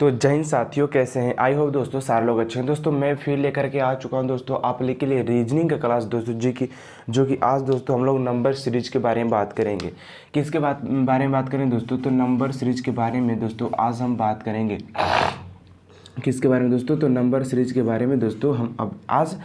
तो जैन साथियों कैसे हैं आई होप दोस्तों सारे लोग अच्छे हैं दोस्तों मैं फिर लेकर के आ चुका हूं दोस्तों आप लोग के लिए रीजनिंग का क्लास दोस्तों जी की जो कि आज दोस्तों हम लोग नंबर सीरीज के बारे में बात करेंगे किसके बात बारे में बात करें दोस्तों तो नंबर सीरीज के बारे में दोस्तों आज हम बात करेंगे किसके बारे में दोस्तों तो नंबर सीरीज के बारे में दोस्तों हम अब आज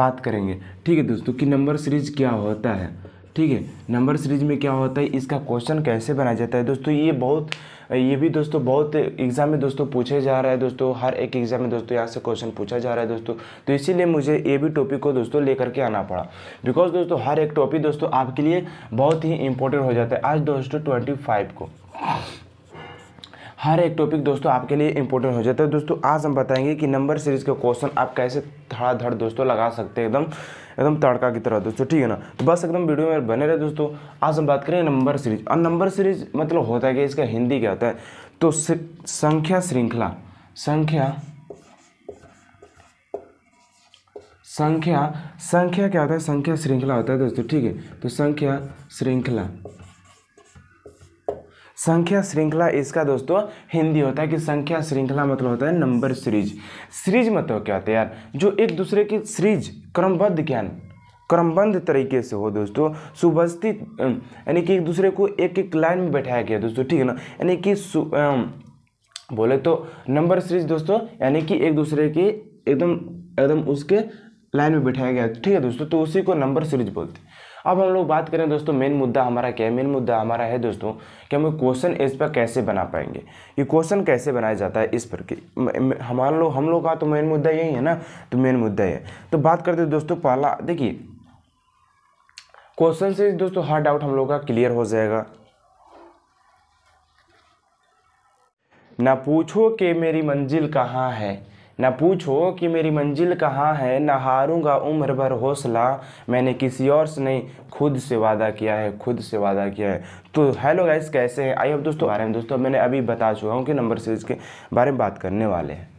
बात करेंगे ठीक है दोस्तों कि नंबर सीरीज क्या होता है ठीक है नंबर सीरीज में क्या होता है इसका क्वेश्चन कैसे बनाया जाता है दोस्तों ये बहुत ये भी दोस्तों बहुत एग्ज़ाम में दोस्तों पूछे जा रहा है दोस्तों हर एक एग्ज़ाम में दोस्तों यहाँ से क्वेश्चन पूछा जा रहा है दोस्तों तो इसीलिए मुझे ये भी टॉपिक को दोस्तों लेकर के आना पड़ा बिकॉज दोस्तों हर एक टॉपिक दोस्तों आपके लिए बहुत ही इंपॉर्टेंट हो जाता है आज दोस्तों ट्वेंटी को हर एक टॉपिक दोस्तों आपके लिए इंपॉर्टेंट हो जाता है दोस्तों आज हम बताएंगे कि नंबर सीरीज के क्वेश्चन आप कैसे धड़ाधड़ दोस्तों लगा सकते हैं एकदम एकदम तड़का की तरह दोस्तों ठीक है ना तो बस एकदम वीडियो में बने रहे दोस्तों आज हम बात करेंगे नंबर सीरीज और नंबर सीरीज मतलब होता है कि इसका हिंदी क्या होता है तो संख्या श्रृंखला संख्या संख्या संख्या क्या होता है संख्या श्रृंखला होता है दोस्तों ठीक है तो संख्या श्रृंखला संख्या श्रृंखला इसका दोस्तों हिंदी होता है कि संख्या श्रृंखला मतलब होता है नंबर सीरीज सीरीज मतलब क्या होता है यार जो एक दूसरे की सीरीज क्रमबद्ध ज्ञान क्रमबद्ध तरीके से हो दोस्तों सुव्यवस्थित यानी कि एक दूसरे को एक एक लाइन में बैठाया गया दोस्तों ठीक है ना यानी कि बोले तो नंबर सीरीज दोस्तों यानी कि एक दूसरे की एकदम एकदम उसके लाइन में बैठाया गया ठीक है दोस्तों तो उसी को नंबर सीरीज बोलते हैं अब हम लोग बात करें दोस्तों मेन मुद्दा हमारा क्या है मेन मुद्दा हमारा है दोस्तों कि हम क्वेश्चन इस पर कैसे बना पाएंगे ये क्वेश्चन कैसे बनाया जाता है इस पर कि हमारे लोग हम लोग का तो मेन मुद्दा यही है ना तो मेन मुद्दा ये तो बात करते दोस्तों पहला देखिए क्वेश्चन से दोस्तों हर डाउट हम लोग का क्लियर हो जाएगा ना पूछो कि मेरी मंजिल कहाँ है न पूछो कि मेरी मंजिल कहाँ है न हारूंगा उम्र भर हौसला मैंने किसी और से नहीं खुद से वादा किया है खुद से वादा किया है तो हेलो गाइस कैसे हैं आई अब दोस्तों बारे में दोस्तों मैंने अभी बता चुका हूँ कि नंबर सीरीज के बारे में बात करने वाले हैं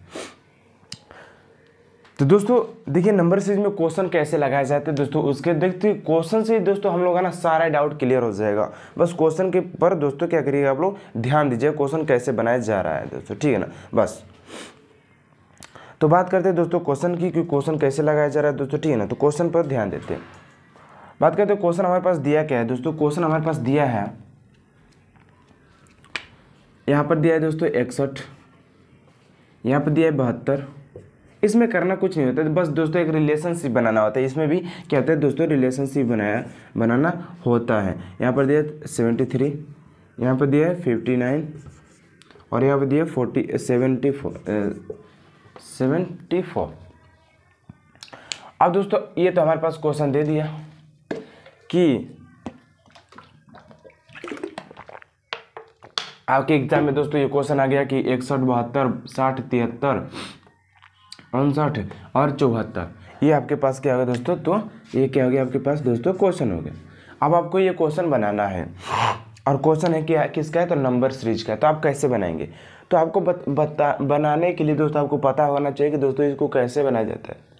तो दोस्तों देखिए नंबर सीरीज में क्वेश्चन कैसे लगाए जाते हैं दोस्तों उसके देखते क्वेश्चन से दोस्तों हम लोग का ना सारा डाउट क्लियर हो जाएगा बस क्वेश्चन के पर दोस्तों क्या करिएगा आप लोग ध्यान दीजिए क्वेश्चन कैसे बनाया जा रहा है दोस्तों ठीक है ना बस तो बात करते हैं दोस्तों क्वेश्चन की कि क्वेश्चन कैसे लगाया जा रहा है दोस्तों ठीक है ना तो क्वेश्चन पर ध्यान देते हैं बात करते हैं क्वेश्चन हमारे पास दिया क्या है दोस्तों क्वेश्चन हमारे पास दिया है यहाँ पर दिया है दोस्तों इकसठ यहाँ पर दिया है बहत्तर इसमें करना कुछ नहीं होता बस दोस्तों एक रिलेशनशिप बनाना होता है इसमें भी क्या होता है दोस्तों रिलेशनशिप बनाया बनाना होता है यहाँ पर दिया सेवेंटी थ्री यहाँ पर दिया है फिफ्टी नाइन और यहाँ पर दिया forty seventy four seventy four अब दोस्तों ये तो हमारे पास क्वेश्चन दे दिया कि आपके एग्जाम में दोस्तों ये क्वेश्चन आ गया कि इकसठ बहत्तर साठ तिहत्तर उनसठ और चौहत्तर ये आपके पास क्या हो गया दोस्तों तो ये क्या हो गया आपके पास दोस्तों क्वेश्चन हो गया अब आपको ये क्वेश्चन बनाना है और क्वेश्चन है क्या किसका है तो नंबर सीरीज का है तो आप कैसे बनाएंगे तो आपको बत, बता बनाने के लिए दोस्तों आपको पता होना चाहिए कि दोस्तों इसको कैसे बनाया जाता है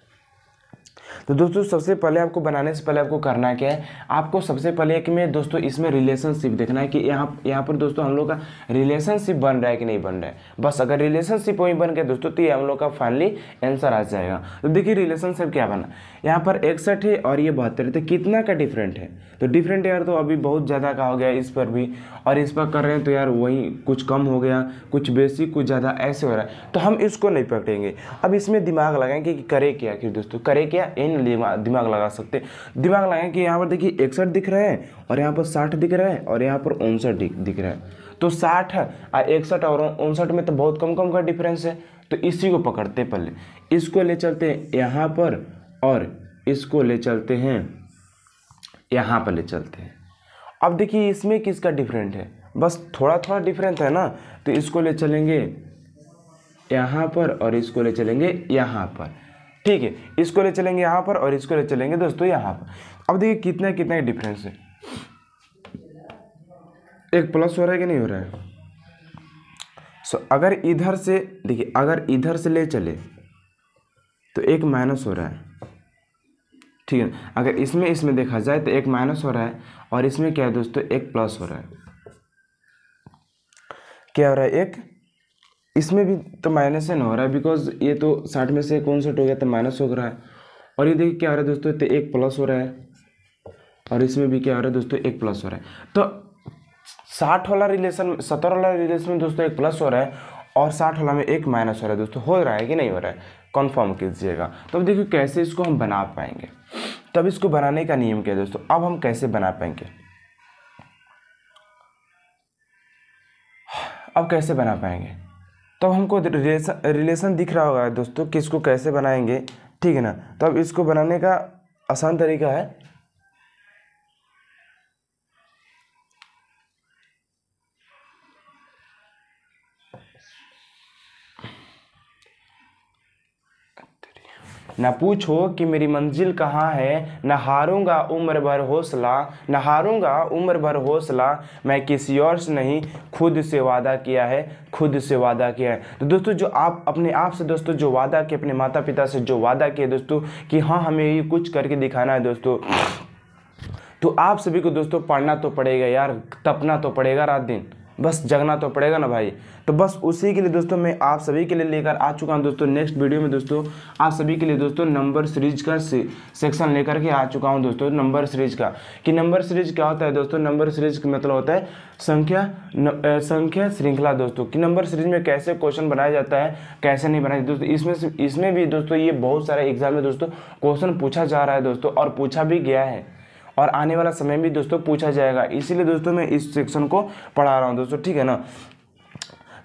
तो दोस्तों सबसे पहले आपको बनाने से पहले आपको करना क्या है आपको सबसे पहले एक में दोस्तों इसमें रिलेशनशिप देखना है कि यहाँ यहाँ पर दोस्तों हम लोग का रिलेशनशिप बन रहा है कि नहीं बन रहा है बस अगर रिलेशनशिप वहीं बन गया दोस्तों तो ये हम लोग का फाइनली आंसर आ जाएगा तो देखिए रिलेशनशिप क्या बना यहाँ पर इकसठ है और ये बहत्तर तो कितना का डिफरेंट है तो डिफरेंट यार तो अभी बहुत ज़्यादा का हो गया इस पर भी और इस पर कर रहे हैं तो यार वही कुछ कम हो गया कुछ बेसिक कुछ ज़्यादा ऐसे हो रहा है तो हम इसको नहीं पकड़ेंगे अब इसमें दिमाग लगाएंगे कि करे क्या कि दोस्तों करे क्या इन नहीं दिमाग लगा सकते दिमाग लगाएं कि यहाँ पर देखिए इकसठ दिख रहे हैं और यहाँ पर साठ दिख रहा है और यहाँ पर उनसठ दिख रहा है तो साठ इकसठ और उनसठ में तो बहुत कम कम का डिफरेंस है तो इसी को पकड़ते पहले इसको ले चलते हैं यहाँ पर और इसको ले चलते हैं यहाँ पर ले चलते हैं अब देखिए इसमें किसका डिफरेंट है बस थोड़ा थोड़ा डिफरेंट है ना तो इसको ले चलेंगे यहाँ पर और इसको ले चलेंगे यहाँ पर ठीक है इसको ले चलेंगे यहाँ पर और इसको ले चलेंगे दोस्तों यहाँ पर अब देखिए कितना कितना डिफरेंस है एक प्लस हो रहा है कि नहीं हो रहा है सो अगर इधर से देखिए अगर इधर से ले चले तो एक माइनस हो रहा है ठीक है ना अगर इसमें इसमें देखा जाए तो एक माइनस हो रहा है और इसमें क्या है दोस्तों एक प्लस हो रहा है क्या हो रहा है एक इसमें भी तो माइनस एन हो रहा है बिकॉज ये तो साठ में से कौन सेट हो गया तो माइनस हो रहा है और ये देखिए क्या हो रहा है दोस्तों तो एक प्लस हो रहा है और इसमें भी क्या हो रहा है दोस्तों एक प्लस हो रहा है तो साठ वाला रिलेशन सत्तर वाला रिलेशन में दोस्तों एक प्लस हो रहा है और साठ वाला में एक माइनस हो रहा है दोस्तों हो रहा है कि नहीं हो रहा है कन्फर्म कीजिएगा तो अब देखिए कैसे इसको हम बना पाएंगे तब इसको बनाने का नियम क्या है दोस्तों अब हम कैसे बना पाएंगे अब कैसे बना पाएंगे तो हमको रिलेशन रिलेशन दिख रहा होगा दोस्तों कि इसको कैसे बनाएंगे ठीक है ना तो अब इसको बनाने का आसान तरीका है न पूछो कि मेरी मंजिल कहाँ है न हारूँगा उम्र भर हौसला न हारूँगा उम्र भर हौसला मैं किसी और से नहीं खुद से वादा किया है खुद से वादा किया है तो दोस्तों जो आप अपने आप से दोस्तों जो वादा किए अपने माता पिता से जो वादा किए दोस्तों कि हाँ हमें ये कुछ करके दिखाना है दोस्तों तो आप सभी को दोस्तों पढ़ना तो पड़ेगा यार तपना तो पड़ेगा रात दिन बस जगना तो पड़ेगा ना भाई तो बस उसी के लिए दोस्तों मैं आप सभी के लिए लेकर आ चुका हूँ दोस्तों नेक्स्ट वीडियो में दोस्तों आप सभी के लिए दोस्तों नंबर सीरीज का सेक्शन लेकर के आ चुका हूँ दोस्तों नंबर सीरीज का कि नंबर सीरीज क्या होता है दोस्तों नंबर सीरीज का मतलब होता है संख्या न, ए, संख्या श्रृंखला दोस्तों कि नंबर सीरीज में कैसे क्वेश्चन बनाया जाता है कैसे नहीं बनाया दोस्तों इसमें इसमें भी दोस्तों ये बहुत सारे एग्जाम में दोस्तों क्वेश्चन पूछा जा रहा है दोस्तों और पूछा भी गया है और आने वाला समय भी दोस्तों पूछा जाएगा इसीलिए दोस्तों मैं इस सेक्शन को पढ़ा रहा हूँ दोस्तों ठीक है ना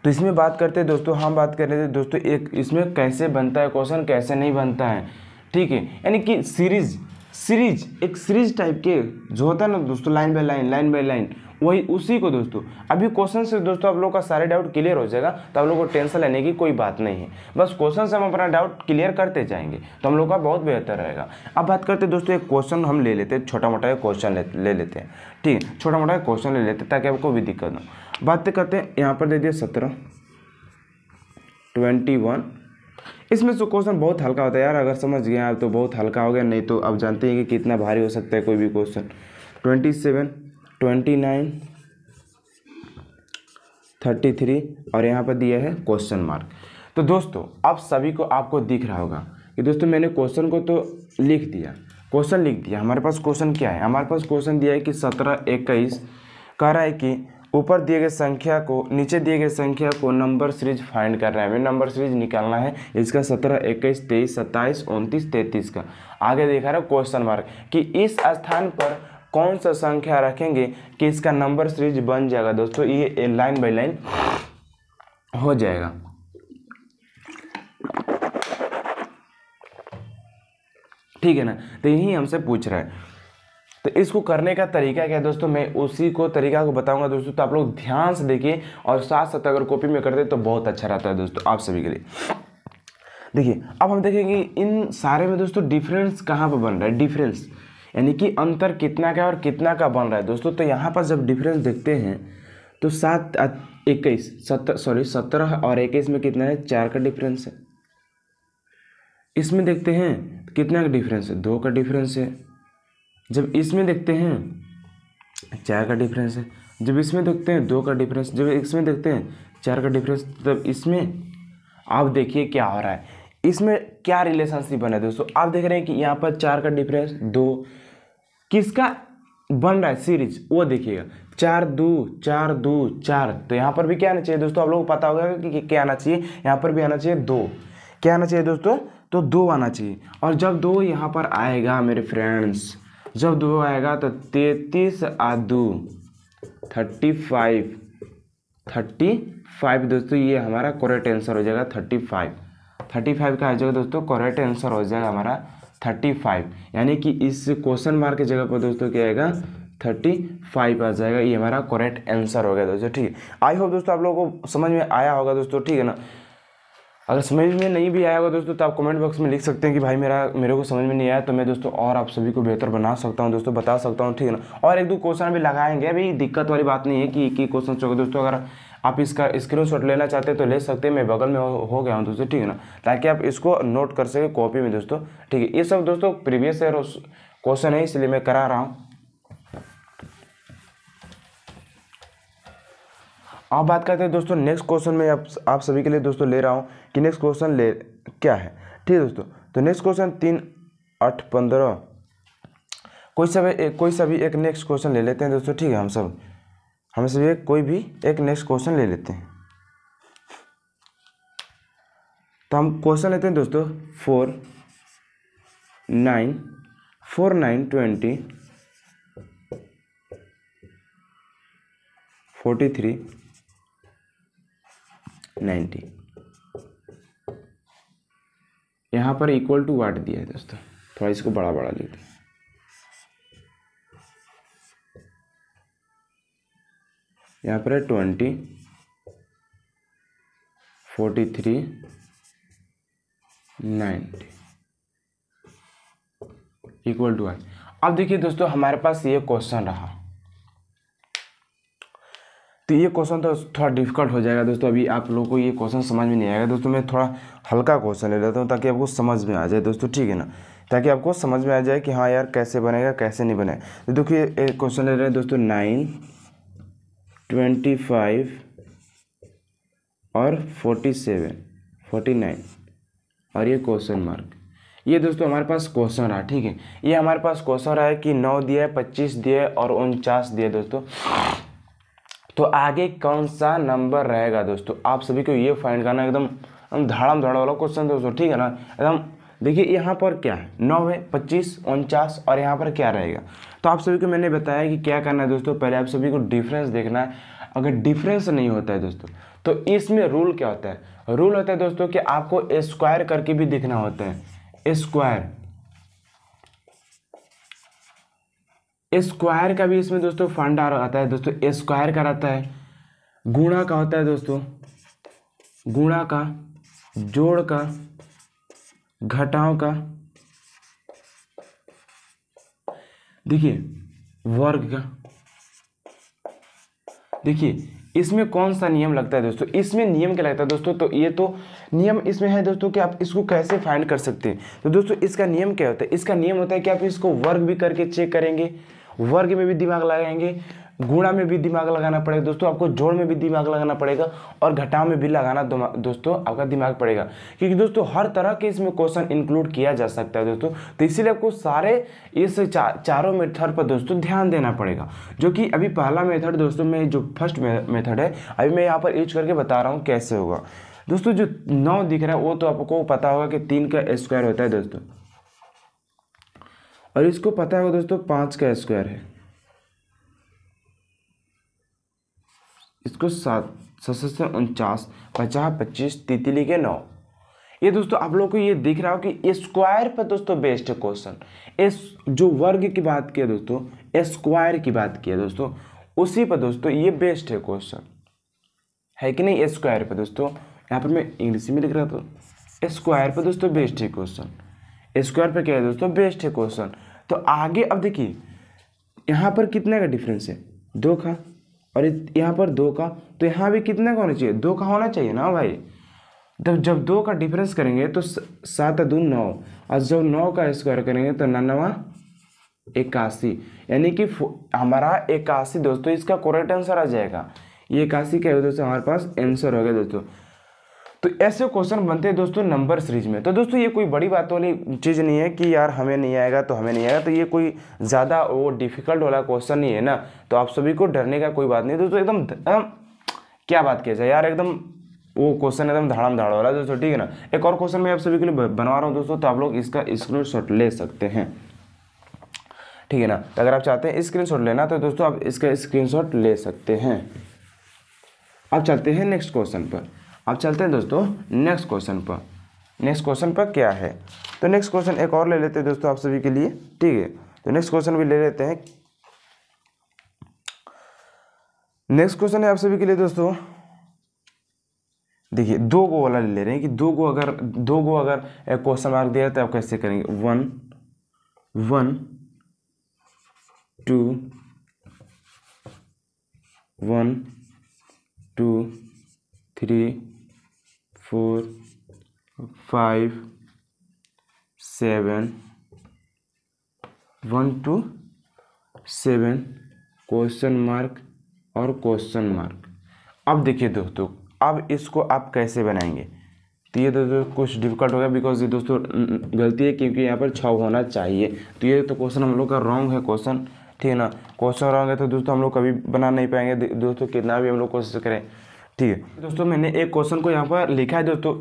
तो इसमें बात करते हैं दोस्तों हम बात कर रहे थे दोस्तों एक इसमें कैसे बनता है क्वेश्चन कैसे नहीं बनता है ठीक है यानी कि सीरीज सीरीज एक सीरीज टाइप के जो होता है ना दोस्तों line by line line by line वही उसी को दोस्तों अभी क्वेश्चन से दोस्तों आप लोग का सारे डाउट क्लियर हो जाएगा तो आप लोग को टेंशन लेने की कोई बात नहीं है बस क्वेश्चन से हम अपना डाउट क्लियर करते जाएंगे तो हम लोग का बहुत बेहतर रहेगा अब बात करते हैं दोस्तों एक क्वेश्चन हम ले लेते हैं छोटा मोटा एक क्वेश्चन ले, लेते हैं ठीक है छोटा मोटा एक क्वेश्चन ले लेते हैं ताकि आपको भी दिक्कत हो बात करते हैं यहाँ पर दे दिए सत्रह ट्वेंटी वन इसमें से क्वेश्चन बहुत हल्का होता है यार अगर समझ गए आप तो बहुत हल्का हो गया नहीं तो आप जानते हैं कि कितना भारी हो सकता है कोई भी question twenty seven twenty nine thirty three और यहाँ पर दिया है क्वेश्चन मार्क तो दोस्तों अब सभी को आपको दिख रहा होगा कि दोस्तों मैंने क्वेश्चन को तो लिख दिया क्वेश्चन लिख दिया हमारे पास क्वेश्चन क्या है हमारे पास क्वेश्चन दिया है कि सत्रह इक्कीस कह रहा है कि ऊपर दिए गए संख्या को नीचे दिए गए संख्या को नंबर सीरीज फाइंड कर रहे है हमें नंबर सीरीज निकालना है इसका सत्रह इक्कीस तेईस सत्ताईस उनतीस तैंतीस का आगे देखा रहा क्वेश्चन मार्क कि इस स्थान पर कौन सा संख्या रखेंगे कि इसका नंबर सीरीज बन जाएगा दोस्तों ये लाइन बाई लाइन हो जाएगा ठीक है ना तो यही हमसे पूछ रहा है तो इसको करने का तरीका क्या है दोस्तों मैं उसी को तरीका को बताऊंगा दोस्तों तो आप लोग ध्यान से देखिए और साथ साथ अगर कॉपी में करते तो बहुत अच्छा रहता है दोस्तों आप सभी के लिए देखिए अब हम देखेंगे इन सारे में दोस्तों डिफरेंस कहाँ पर बन रहा है डिफरेंस यानी कि अंतर कितना का और कितना का बन रहा है दोस्तों तो यहाँ पर जब डिफरेंस देखते हैं तो सात इक्कीस सत्तर सॉरी सत्रह और इक्कीस में कितना है चार का डिफरेंस है इसमें देखते हैं कितना का डिफरेंस है दो का डिफरेंस है जब इसमें देखते हैं चार का डिफरेंस है जब इसमें देखते हैं दो का डिफरेंस जब इसमें देखते हैं चार का डिफरेंस तब इसमें आप देखिए क्या हो रहा है इसमें क्या रिलेशनशिप बना दोस्तों आप देख रहे हैं कि यहाँ पर चार का डिफरेंस दो किसका बन रहा है सीरीज वो देखिएगा चार दो चार दो चार तो यहाँ पर भी क्या आना चाहिए दोस्तों आप लोगों को पता होगा कि क्या आना चाहिए यहाँ पर भी आना चाहिए दो क्या आना चाहिए दोस्तों तो दो आना चाहिए और जब दो यहाँ पर आएगा मेरे फ्रेंड्स जब दो आएगा तो तैतीस आ दो थर्टी फाइव थर्टी फाइव दोस्तों ये हमारा करेक्ट आंसर हो जाएगा थर्टी फाइव थर्टी फाइव का आ जाएगा दोस्तों करेक्ट आंसर हो जाएगा हमारा थर्टी फाइव यानी कि इस क्वेश्चन मार्क की जगह पर दोस्तों क्या आएगा थर्टी फाइव आ जाएगा ये हमारा करेक्ट आंसर हो गया दोस्तों ठीक है आई होप दोस्तों आप लोगों को समझ में आया होगा दोस्तों ठीक है ना अगर समझ में नहीं भी आया होगा दोस्तों तो आप कमेंट बॉक्स में लिख सकते हैं कि भाई मेरा मेरे को समझ में नहीं आया तो मैं दोस्तों और आप सभी को बेहतर बना सकता हूँ दोस्तों बता सकता हूँ ठीक है ना और एक दो क्वेश्चन भी लगाएंगे अभी दिक्कत वाली बात नहीं है कि एक ही क्वेश्चन चौके दोस्तों अगर आप इसका स्क्रीन लेना चाहते हैं तो ले सकते हैं मैं बगल में हो, हो गया हूँ दोस्तों ठीक है ना ताकि आप इसको नोट कर सके कॉपी में दोस्तों ठीक है ये सब दोस्तों प्रीवियस ईयर क्वेश्चन है इसलिए मैं करा रहा हूँ अब बात करते हैं दोस्तों नेक्स्ट क्वेश्चन में आप आप सभी के लिए दोस्तों ले रहा हूँ कि नेक्स्ट क्वेश्चन ले क्या है ठीक है दोस्तों तो नेक्स्ट क्वेश्चन तीन आठ पंद्रह कोई सभी कोई सभी एक नेक्स्ट क्वेश्चन ले लेते हैं दोस्तों ठीक है हम सब हम इसलिए कोई भी एक नेक्स्ट क्वेश्चन ले लेते हैं तो हम क्वेश्चन लेते हैं दोस्तों four nine four nine twenty forty three ninety यहाँ पर इक्वल टू वाट दिया है दोस्तों थोड़ा इसको बड़ा बड़ा लेते हैं यहाँ पर है twenty forty three ninety equal to I अब देखिए दोस्तों हमारे पास ये क्वेश्चन रहा तो ये क्वेश्चन तो थोड़ा डिफिकल्ट हो जाएगा दोस्तों अभी आप लोगों को ये क्वेश्चन समझ में नहीं आएगा दोस्तों मैं थोड़ा हल्का क्वेश्चन ले लेता हूँ ताकि आपको समझ में आ जाए दोस्तों ठीक है ना ताकि आपको समझ में आ जाए कि हाँ यार कैसे बनेगा कैसे नहीं बनेगा तो देखिए एक क्वेश्चन ले रहे हैं दोस्तों नाइन ट्वेंटी फाइव और फोर्टी सेवन फोर्टी नाइन और ये क्वेश्चन मार्क ये दोस्तों हमारे पास क्वेश्चन रहा ठीक है ये हमारे पास क्वेश्चन रहा है कि नौ दिए पच्चीस दिए और उनचास दिए दोस्तों तो आगे कौन सा नंबर रहेगा दोस्तों आप सभी को ये फाइंड करना एकदम एकदम धड़ाम धड़ा वाला क्वेश्चन दोस्तों ठीक है ना एकदम देखिए यहाँ पर क्या है नौ है पच्चीस उनचास और यहाँ पर क्या रहेगा तो आप सभी को मैंने बताया कि क्या करना है दोस्तों पहले आप सभी को डिफरेंस देखना है अगर डिफरेंस नहीं होता है दोस्तों तो इसमें रूल क्या होता है रूल होता है दोस्तों कि आपको स्क्वायर करके भी देखना होता है स्क्वायर स्क्वायर का भी इसमें दोस्तों फंड आता है दोस्तों स्क्वायर का रहता है गुणा का होता है दोस्तों गुणा का जोड़ का घटाओं का देखिए वर्ग का देखिए इसमें कौन सा नियम लगता है दोस्तों इसमें नियम क्या लगता है दोस्तों तो ये तो नियम इसमें है दोस्तों कि आप इसको कैसे फाइंड कर सकते हैं तो दोस्तों इसका नियम क्या होता है इसका नियम होता है कि आप इसको वर्ग भी करके चेक करेंगे वर्ग में भी दिमाग लगाएंगे गुणा में भी दिमाग लगाना पड़ेगा दोस्तों आपको जोड़ में भी दिमाग लगाना पड़ेगा और घटाव में भी लगाना दोस्तों आपका दिमाग पड़ेगा क्योंकि दोस्तों हर तरह के इसमें क्वेश्चन इंक्लूड किया जा सकता है दोस्तों तो इसीलिए आपको सारे इस चा, चारों मेथड पर दोस्तों ध्यान देना पड़ेगा जो कि अभी पहला मेथड दोस्तों में जो फर्स्ट मेथड है अभी मैं यहाँ पर यूज करके बता रहा हूँ कैसे होगा दोस्तों जो नौ दिख रहा है वो तो आपको पता होगा कि तीन का स्क्वायर होता है दोस्तों और इसको पता होगा दोस्तों पाँच का स्क्वायर है इसको सात सशस्त्र उनचास पचास पच्चीस तितली के नौ ये दोस्तों आप लोग को ये दिख रहा हो कि स्क्वायर पर दोस्तों बेस्ट है क्वेश्चन एस जो वर्ग की बात की है दोस्तों स्क्वायर की बात की है दोस्तों उसी पर दोस्तों ये बेस्ट है क्वेश्चन है कि नहीं स्क्वायर पर दोस्तों यहाँ पर मैं इंग्लिश में लिख रहा था स्क्वायर पर दोस्तों बेस्ट है क्वेश्चन स्क्वायर पर क्या है दोस्तों बेस्ट है क्वेश्चन तो आगे अब देखिए यहाँ पर कितने का डिफरेंस है दो का और यहाँ पर दो का तो यहाँ भी कितने का होना चाहिए दो का होना चाहिए ना भाई तो जब दो का डिफरेंस करेंगे तो सात दू नौ और जब नौ का स्क्वायर करेंगे तो नन्नवा इक्यासी यानी कि हमारा इक्यासी दोस्तों इसका करेक्ट आंसर आ जाएगा ये इक्यासी क्या है दोस्तों हमारे पास आंसर हो गया दोस्तों तो ऐसे क्वेश्चन बनते हैं दोस्तों नंबर सीरीज में तो दोस्तों ये कोई बड़ी बात वाली चीज़ नहीं है कि यार हमें नहीं आएगा तो हमें नहीं आएगा तो ये कोई ज़्यादा वो डिफिकल्ट वाला क्वेश्चन नहीं है ना तो आप सभी को डरने का कोई बात नहीं दोस्तों एकदम क्या बात किया जाए यार एकदम वो क्वेश्चन एकदम धड़ाम धाड़ वाला दोस्तों ठीक है ना एक और क्वेश्चन मैं आप सभी के लिए बनवा रहा हूँ दोस्तों तो आप लोग इसका शॉट ले सकते हैं ठीक है ना तो अगर आप चाहते हैं स्क्रीनशॉट लेना तो दोस्तों आप इसका स्क्रीनशॉट ले सकते हैं अब चलते हैं नेक्स्ट क्वेश्चन पर अब चलते हैं दोस्तों नेक्स्ट क्वेश्चन पर नेक्स्ट क्वेश्चन पर क्या है तो नेक्स्ट क्वेश्चन एक और ले लेते हैं दोस्तों आप सभी के लिए ठीक है तो नेक्स्ट क्वेश्चन भी ले लेते हैं नेक्स्ट क्वेश्चन है आप सभी के लिए दोस्तों देखिए दो गो वाला ले रहे हैं कि दो गो अगर दो गो अगर एक क्वेश्चन मार्क दिया तो आप कैसे करेंगे one one two one two three four five seven one two seven question mark और क्वेश्चन मार्क अब देखिए दोस्तों अब इसको आप कैसे बनाएंगे तो ये दोस्तों कुछ डिफिकल्ट होगा बिकॉज ये दोस्तों गलती है क्योंकि यहाँ पर छ होना चाहिए तो ये तो क्वेश्चन हम लोग का रॉन्ग है क्वेश्चन ठीक है ना क्वेश्चन रॉन्ग है तो दोस्तों हम लोग कभी बना नहीं पाएंगे दोस्तों कितना भी हम लोग कोशिश करें ठीक है दोस्तों मैंने एक क्वेश्चन को यहाँ पर लिखा है दोस्तों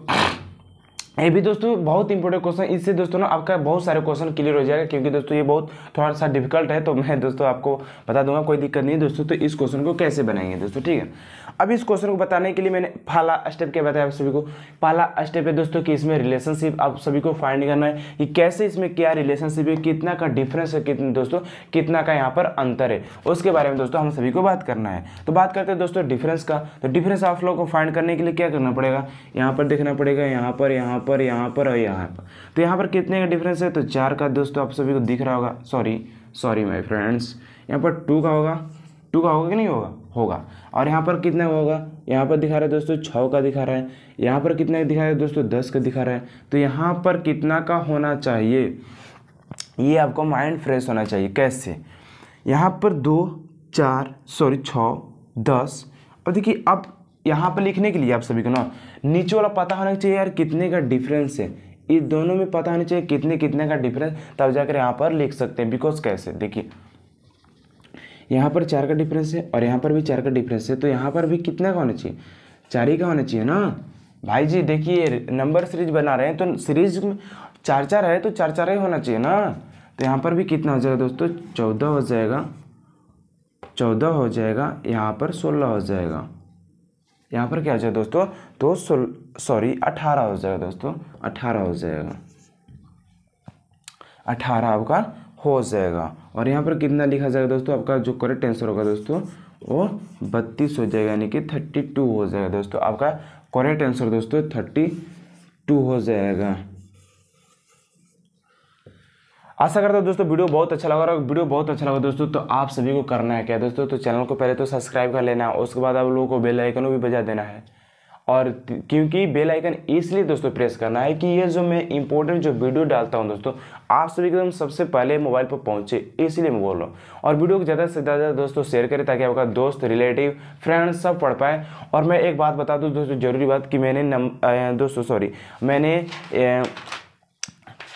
ये भी दोस्तों बहुत इंपॉर्टेंट क्वेश्चन इससे दोस्तों ना आपका बहुत सारे क्वेश्चन क्लियर हो जाएगा क्योंकि दोस्तों ये बहुत थोड़ा सा डिफिकल्ट है तो मैं दोस्तों आपको बता दूंगा कोई दिक्कत नहीं दोस्तों तो इस क्वेश्चन को कैसे बनाएंगे दोस्तों ठीक है अब इस क्वेश्चन को बताने के लिए मैंने पहला स्टेप क्या बताया आप सभी को पहला स्टेप है दोस्तों कि इसमें रिलेशनशिप आप सभी को फाइंड करना है कि कैसे इसमें क्या रिलेशनशिप है कितना का डिफरेंस है कितना दोस्तों कितना का यहाँ पर अंतर है उसके बारे में दोस्तों हम सभी को बात करना है तो बात करते हैं दोस्तों डिफरेंस का तो डिफरेंस आप लोगों को फाइंड करने के लिए क्या करना पड़ेगा यहाँ पर देखना पड़ेगा यहाँ पर यहाँ पर यहाँ पर और यहाँ पर तो यहाँ पर कितने का डिफरेंस है तो चार का दोस्तों तो आप सभी को दिख रहा होगा सॉरी सॉरी माई फ्रेंड्स यहाँ पर टू का होगा टू का होगा कि नहीं होगा होगा और यहाँ पर कितना होगा यहाँ पर दिखा रहा है दोस्तों छः का दिखा रहा है यहाँ पर कितना दिखा रहा है दोस्तों दस का दिखा रहा है तो यहाँ पर कितना का होना चाहिए ये आपको माइंड फ्रेश होना चाहिए कैसे यहाँ पर दो चार सॉरी छः दस और देखिए अब यहाँ पर लिखने के लिए आप सभी को ना नीचे वाला पता होना चाहिए यार कितने का डिफरेंस है इस दोनों में पता होना चाहिए कितने कितने का डिफरेंस तब जाकर यहाँ पर लिख सकते हैं बिकॉज कैसे देखिए यहाँ पर चार का डिफरेंस है और यहाँ पर भी चार का डिफरेंस है तो यहाँ पर भी कितने का होना चाहिए चार ही का होना चाहिए ना भाई जी देखिए नंबर सीरीज बना रहे हैं तो सीरीज में चार चार है तो चार चार ही होना चाहिए ना तो यहाँ पर भी कितना हो जाएगा दोस्तों चौदह हो जाएगा चौदह हो जाएगा यहाँ पर सोलह हो जाएगा यहाँ पर क्या हो जाएगा दोस्तों तो सॉरी अठारह हो जाएगा दोस्तों अठारह हो जाएगा अठारह आपका हो जाएगा और यहाँ पर कितना लिखा जाएगा दोस्तों आपका जो करेक्ट आंसर होगा दोस्तों वो बत्तीस हो जाएगा यानी कि थर्टी टू हो जाएगा दोस्तों आपका करेक्ट आंसर दोस्तों थर्टी टू हो जाएगा आशा करता हूँ दोस्तों वीडियो बहुत अच्छा लगा और वीडियो बहुत अच्छा लगा दोस्तों तो आप सभी को करना है क्या दोस्तों तो चैनल को पहले तो सब्सक्राइब कर लेना है उसके बाद आप लोगों को बेल आइकन भी बजा देना है और क्योंकि बेल आइकन इसलिए दोस्तों प्रेस करना है कि ये जो मैं इंपॉर्टेंट जो वीडियो डालता हूँ दोस्तों आप सभी एकदम सबसे पहले मोबाइल पर पहुँचे इसलिए मैं बोल रहा हूँ और वीडियो को ज़्यादा से ज़्यादा दोस्तों शेयर करें ताकि आपका दोस्त रिलेटिव फ्रेंड सब पढ़ पाए और मैं एक बात बता दूँ दोस्तों ज़रूरी बात कि मैंने नम दोस्तों सॉरी मैंने ए,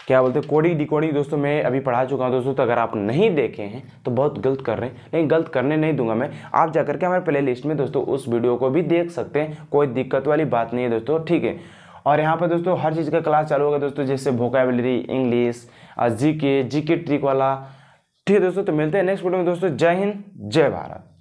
क्या बोलते हैं कोडिंग डिकोडिंग दोस्तों मैं अभी पढ़ा चुका हूँ दोस्तों तो अगर आप नहीं देखे हैं तो बहुत गलत कर रहे हैं लेकिन गलत करने नहीं दूंगा मैं आप जाकर के हमारे प्ले लिस्ट में दोस्तों उस वीडियो को भी देख सकते हैं कोई दिक्कत वाली बात नहीं है दोस्तों ठीक है और यहाँ पर दोस्तों हर चीज़ का क्लास चालू होगा दोस्तों जैसे वोकेबलरी इंग्लिश जी के जी के ट्रिक वाला ठीक है दोस्तों तो मिलते हैं नेक्स्ट वीडियो में दोस्तों जय हिंद जय भारत